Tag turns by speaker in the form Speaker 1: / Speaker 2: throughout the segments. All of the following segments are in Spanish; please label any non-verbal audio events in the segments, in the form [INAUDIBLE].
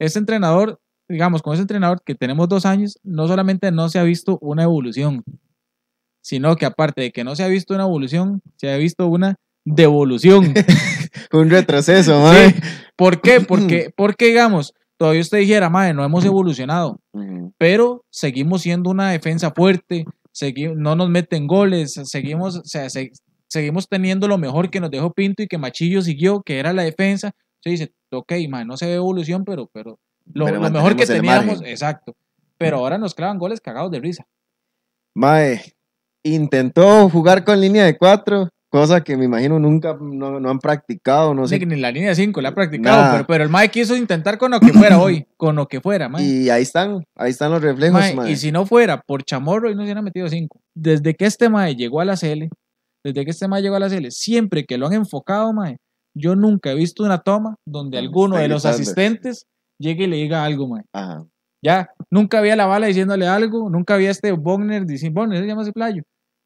Speaker 1: Ese entrenador, digamos, con ese entrenador que tenemos dos años, no solamente no se ha visto una evolución, sino que aparte de que no se ha visto una evolución, se ha visto una devolución. [LAUGHS] Un retroceso, madre. ¿Por qué? [CLEARS THROAT] Porque, porque, digamos, todavía usted dijera, madre, no hemos evolucionado, pero seguimos siendo una defensa fuerte, no nos meten goles, seguimos, seguimos teniendo lo mejor que nos dejó Pinto y que Machillo siguió, que era la defensa, se dice, ok, mae, no se ve evolución, pero, pero lo, mejor que teníamos, exacto. Pero mm. ahora nos clavan goles cagados de risa. Mae, intentó jugar con línea de cuatro, cosa que me imagino nunca no, han practicado, no sé. Ni, la línea de cinco la ha practicado, pero, el Mae quiso intentar con lo que fuera hoy, con lo que fuera, Mae. Y ahí están, ahí están los reflejos, mae, Y si no fuera por Chamorro, y no se hubieran metido cinco. Desde que este Mae llegó a la CL, desde que este Mae llegó a la CL, siempre que lo han enfocado, Mae, yo nunca he visto una toma donde alguno de los asistentes llegue y le diga algo, mae. Ya, nunca había la bala diciéndole algo, nunca había este Bogner, diciendo, se llama ese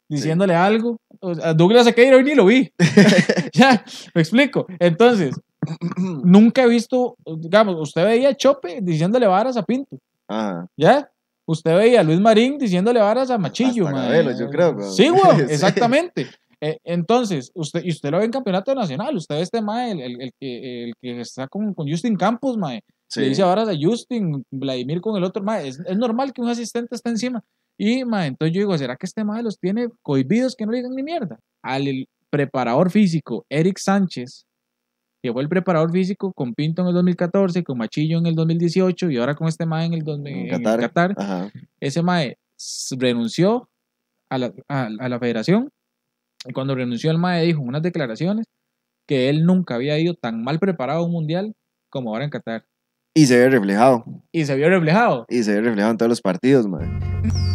Speaker 1: diciéndole algo. a Douglas a hoy ni lo vi. [LAUGHS] [LAUGHS] ya, me explico. Entonces, [CLEARS THROAT] nunca he visto, digamos, usted veía a Chope diciéndole varas a Pinto. Ajá. Ya, usted veía a Luis Marín diciéndole varas a Machillo. yo creo. Sí, güey, [LAUGHS] exactamente. E, entonces, usted, y usted lo ve en campeonato nacional, usted ve este mae, el, que, el que, está con, Justin Campos, mae. Sí. dice ahora de Justin, Vladimir con el otro, mae. Es, normal que un asistente esté encima. Y, mae, entonces yo digo, ¿será que este mae los tiene cohibidos que no le digan ni mierda? Al preparador físico, Eric Sánchez, que fue el preparador físico con Pinto en el 2014, con Machillo en el 2018 y ahora con este mae en el, Qatar. ese mae renunció a la, a la federación cuando renunció el MAE dijo unas declaraciones que él nunca había ido tan mal preparado a un mundial como ahora en Qatar. Y se ve reflejado. Y se vio reflejado. Y se ve reflejado en todos los partidos, madre.